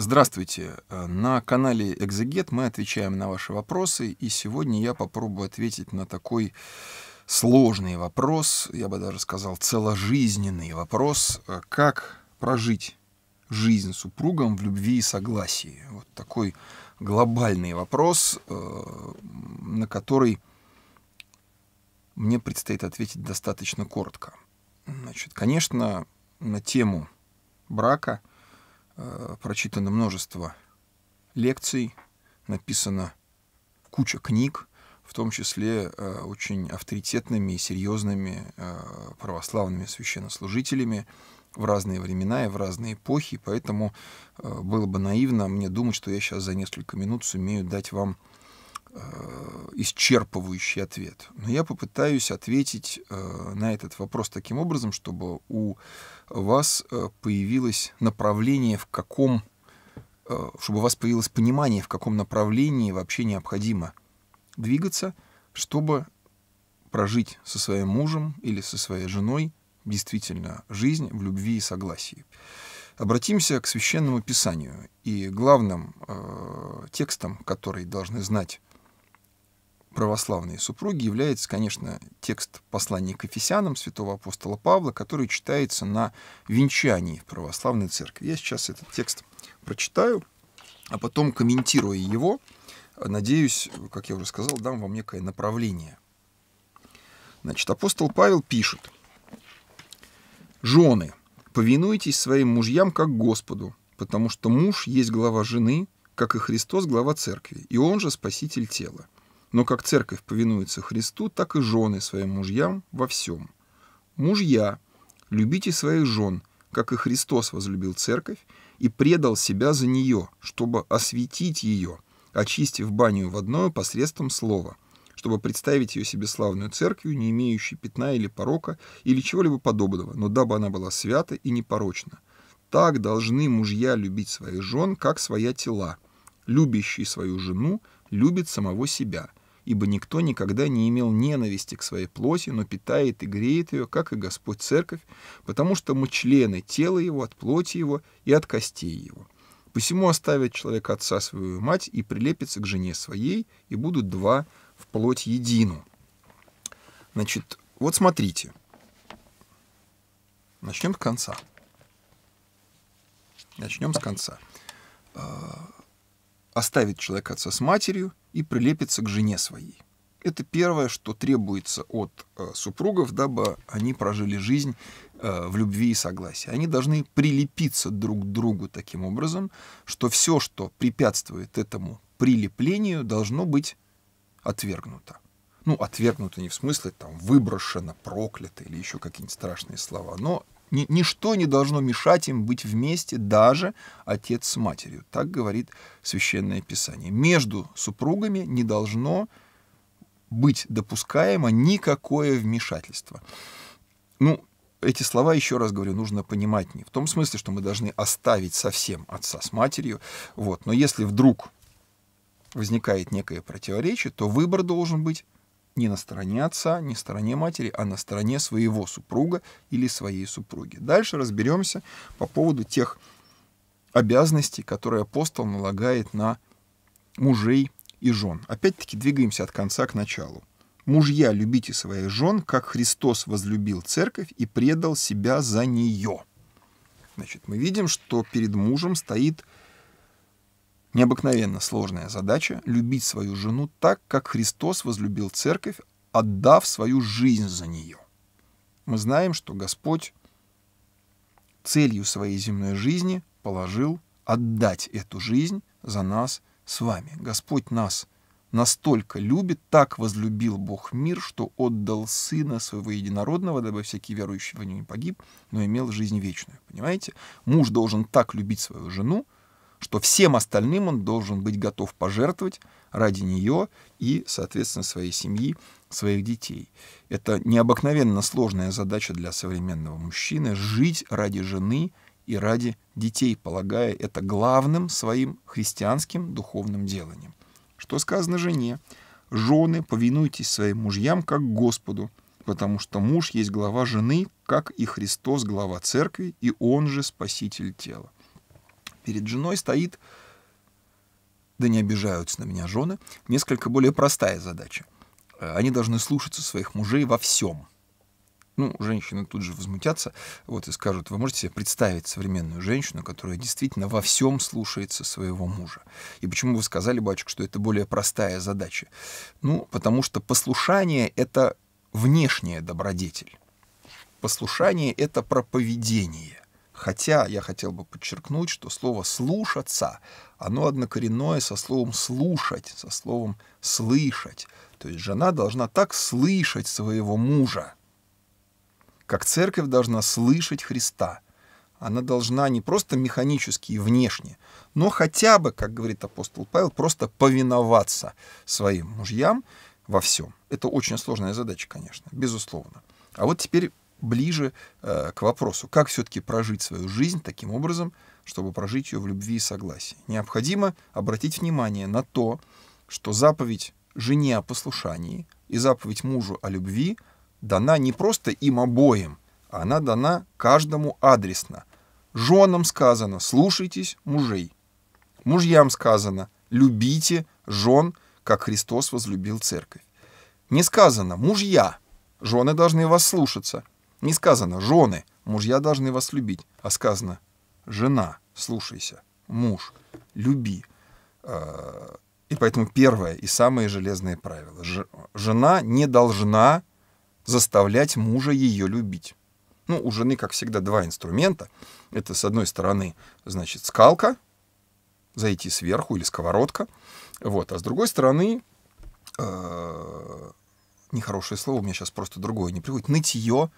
Здравствуйте. Э, на канале Экзегет мы отвечаем на ваши вопросы, и сегодня я попробую ответить на такой сложный вопрос, я бы даже сказал целожизненный вопрос, э, как прожить жизнь супругом в любви и согласии. Вот такой глобальный вопрос, э, на который мне предстоит ответить достаточно коротко. Значит, конечно, на тему брака – Э, прочитано множество лекций, написано куча книг, в том числе э, очень авторитетными и серьезными э, православными священнослужителями в разные времена и в разные эпохи, поэтому было бы наивно мне думать, что я сейчас за несколько минут сумею дать вам Э, исчерпывающий ответ. Но я попытаюсь ответить э, на этот вопрос таким образом, чтобы у вас э, появилось направление, в каком, чтобы у вас появилось понимание, в каком направлении вообще необходимо двигаться, чтобы прожить со своим мужем или со своей женой действительно жизнь в любви и согласии. Обратимся к священному писанию. И главным э, текстом, который должны знать православные супруги является, конечно, текст послания к Ефесянам святого апостола Павла, который читается на венчании в православной церкви. Я сейчас этот текст прочитаю, а потом, комментируя его, надеюсь, как я уже сказал, дам вам некое направление. Значит, апостол Павел пишет. «Жены, повинуйтесь своим мужьям как Господу, потому что муж есть глава жены, как и Христос глава церкви, и он же спаситель тела». Но как церковь повинуется Христу, так и жены своим мужьям во всем. Мужья, любите своих жен, как и Христос возлюбил церковь и предал себя за нее, чтобы осветить ее, очистив баню водную посредством слова, чтобы представить ее себе славную церкви, не имеющей пятна или порока, или чего-либо подобного, но дабы она была свята и непорочна. Так должны мужья любить своих жен, как своя тела. Любящий свою жену любит самого себя – ибо никто никогда не имел ненависти к своей плоти, но питает и греет ее, как и Господь Церковь, потому что мы члены тела его, от плоти его и от костей его. Посему оставит человек отца свою мать и прилепится к жене своей, и будут два в плоть едину. Значит, вот смотрите. Начнем с конца. Начнем с конца. А, оставит человек отца с матерью и прилепится к жене своей. Это первое, что требуется от э, супругов, дабы они прожили жизнь э, в любви и согласии. Они должны прилепиться друг к другу таким образом, что все, что препятствует этому прилеплению, должно быть отвергнуто. Ну, отвергнуто не в смысле там выброшено, проклято или еще какие-нибудь страшные слова, но ни, ничто не должно мешать им быть вместе, даже отец с матерью. Так говорит Священное Писание. Между супругами не должно быть допускаемо никакое вмешательство. Ну, эти слова, еще раз говорю, нужно понимать не в том смысле, что мы должны оставить совсем отца с матерью, вот, но если вдруг возникает некое противоречие, то выбор должен быть не на стороне отца, не на стороне матери, а на стороне своего супруга или своей супруги. Дальше разберемся по поводу тех обязанностей, которые апостол налагает на мужей и жен. Опять-таки двигаемся от конца к началу. «Мужья, любите своих жен, как Христос возлюбил церковь и предал себя за нее». Значит, мы видим, что перед мужем стоит Необыкновенно сложная задача — любить свою жену так, как Христос возлюбил церковь, отдав свою жизнь за нее. Мы знаем, что Господь целью своей земной жизни положил отдать эту жизнь за нас с вами. Господь нас настолько любит, так возлюбил Бог мир, что отдал Сына Своего Единородного, дабы всякий верующий в Него не погиб, но имел жизнь вечную. Понимаете? Муж должен так любить свою жену, что всем остальным он должен быть готов пожертвовать ради нее и, соответственно, своей семьи, своих детей. Это необыкновенно сложная задача для современного мужчины — жить ради жены и ради детей, полагая это главным своим христианским духовным деланием. Что сказано жене? «Жены, повинуйтесь своим мужьям, как Господу, потому что муж есть глава жены, как и Христос глава церкви, и он же спаситель тела» перед женой стоит, да не обижаются на меня жены, несколько более простая задача. Они должны слушаться своих мужей во всем. Ну, женщины тут же возмутятся вот, и скажут, вы можете себе представить современную женщину, которая действительно во всем слушается своего мужа. И почему вы сказали, батюшка, что это более простая задача? Ну, потому что послушание — это внешняя добродетель. Послушание — это проповедение. Хотя я хотел бы подчеркнуть, что слово «слушаться», оно однокоренное со словом «слушать», со словом «слышать». То есть жена должна так слышать своего мужа, как церковь должна слышать Христа. Она должна не просто механически и внешне, но хотя бы, как говорит апостол Павел, просто повиноваться своим мужьям во всем. Это очень сложная задача, конечно, безусловно. А вот теперь ближе э, к вопросу, как все-таки прожить свою жизнь таким образом, чтобы прожить ее в любви и согласии. Необходимо обратить внимание на то, что заповедь жене о послушании и заповедь мужу о любви дана не просто им обоим, а она дана каждому адресно. Женам сказано «слушайтесь мужей», мужьям сказано «любите жен, как Христос возлюбил церковь». Не сказано «мужья», жены должны вас слушаться – не сказано «жены», мужья должны вас любить, а сказано «жена, слушайся, муж, люби». Э, и поэтому первое и самое железное правило. Жена не должна заставлять мужа ее любить. Ну, у жены, как всегда, два инструмента. Это, с одной стороны, значит, скалка, зайти сверху или сковородка. Вот. А с другой стороны, э, нехорошее слово, у меня сейчас просто другое не приходит, нытье,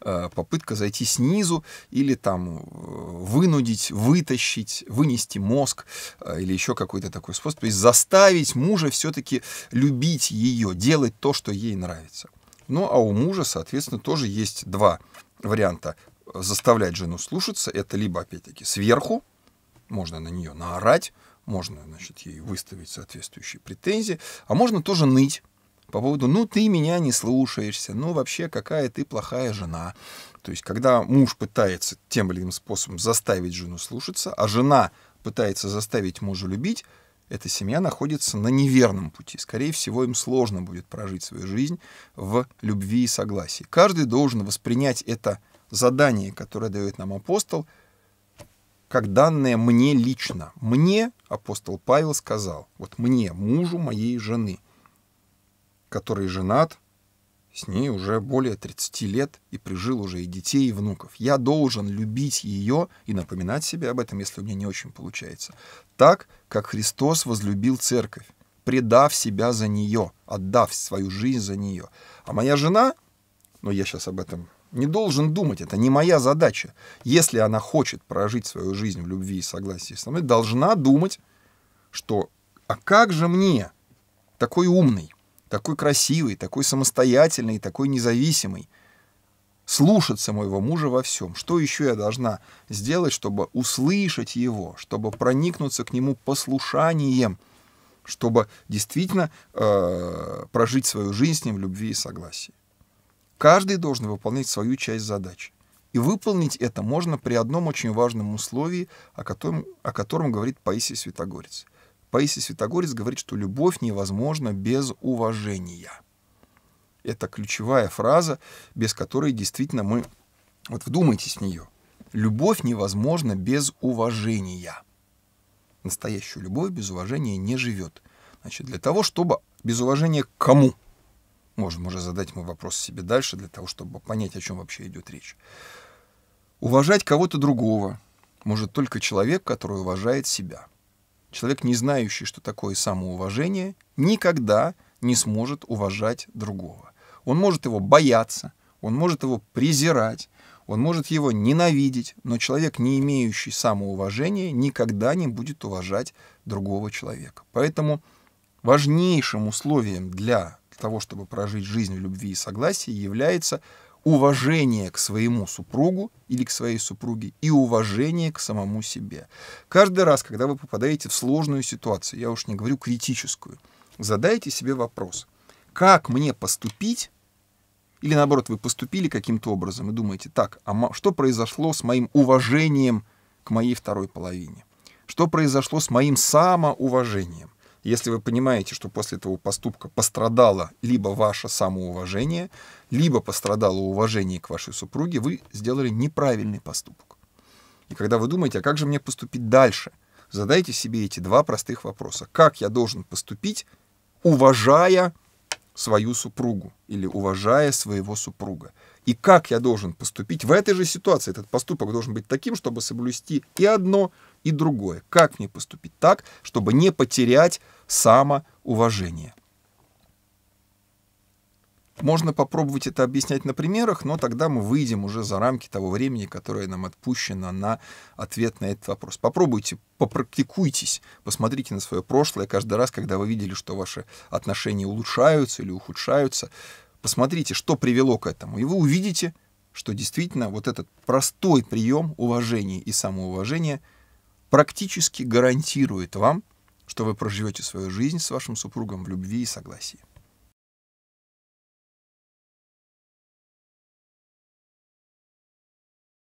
э, попытка зайти снизу или там э, вынудить, вытащить, вынести мозг э, или еще какой-то такой способ. То есть заставить мужа все-таки любить ее, делать то, что ей нравится. Ну а у мужа, соответственно, тоже есть два варианта заставлять жену слушаться. Это либо, опять-таки, сверху, можно на нее наорать, можно, значит, ей выставить соответствующие претензии, а можно тоже ныть, по поводу «ну ты меня не слушаешься», «ну вообще какая ты плохая жена». То есть когда муж пытается тем или иным способом заставить жену слушаться, а жена пытается заставить мужа любить, эта семья находится на неверном пути. Скорее всего, им сложно будет прожить свою жизнь в любви и согласии. Каждый должен воспринять это задание, которое дает нам апостол, как данное мне лично. Мне, апостол Павел сказал, вот мне, мужу моей жены – который женат, с ней уже более 30 лет и прижил уже и детей, и внуков. Я должен любить ее и напоминать себе об этом, если у меня не очень получается. Так, как Христос возлюбил церковь, предав себя за нее, отдав свою жизнь за нее. А моя жена, но я сейчас об этом не должен думать, это не моя задача. Если она хочет прожить свою жизнь в любви и согласии со мной, должна думать, что «а как же мне, такой умный, такой красивый, такой самостоятельный, такой независимый. Слушаться моего мужа во всем. Что еще я должна сделать, чтобы услышать его, чтобы проникнуться к нему послушанием, чтобы действительно э, прожить свою жизнь с ним в любви и согласии? Каждый должен выполнять свою часть задачи. И выполнить это можно при одном очень важном условии, о котором, о котором говорит Паисий Святогорец – Паисий Святогорец говорит, что любовь невозможна без уважения. Это ключевая фраза, без которой действительно мы... Вот вдумайтесь в нее. Любовь невозможна без уважения. Настоящую любовь без уважения не живет. Значит, для того, чтобы... Без уважения к кому? Можем уже задать мы вопрос себе дальше, для того, чтобы понять, о чем вообще идет речь. Уважать кого-то другого может только человек, который уважает себя – Человек, не знающий, что такое самоуважение, никогда не сможет уважать другого. Он может его бояться, он может его презирать, он может его ненавидеть, но человек, не имеющий самоуважения, никогда не будет уважать другого человека. Поэтому важнейшим условием для того, чтобы прожить жизнь в любви и согласии, является уважение к своему супругу или к своей супруге и уважение к самому себе. Каждый раз, когда вы попадаете в сложную ситуацию, я уж не говорю критическую, задайте себе вопрос, как мне поступить, или наоборот, вы поступили каким-то образом и думаете, так, а что произошло с моим уважением к моей второй половине? Что произошло с моим самоуважением? Если вы понимаете, что после этого поступка пострадало либо ваше самоуважение, либо пострадало уважение к вашей супруге, вы сделали неправильный поступок. И когда вы думаете, а как же мне поступить дальше, задайте себе эти два простых вопроса. Как я должен поступить, уважая свою супругу или уважая своего супруга? И как я должен поступить в этой же ситуации? Этот поступок должен быть таким, чтобы соблюсти и одно, и другое. Как мне поступить так, чтобы не потерять самоуважение? Можно попробовать это объяснять на примерах, но тогда мы выйдем уже за рамки того времени, которое нам отпущено на ответ на этот вопрос. Попробуйте, попрактикуйтесь, посмотрите на свое прошлое каждый раз, когда вы видели, что ваши отношения улучшаются или ухудшаются. Посмотрите, что привело к этому, и вы увидите, что действительно вот этот простой прием уважения и самоуважения – практически гарантирует вам, что вы проживете свою жизнь с вашим супругом в любви и согласии.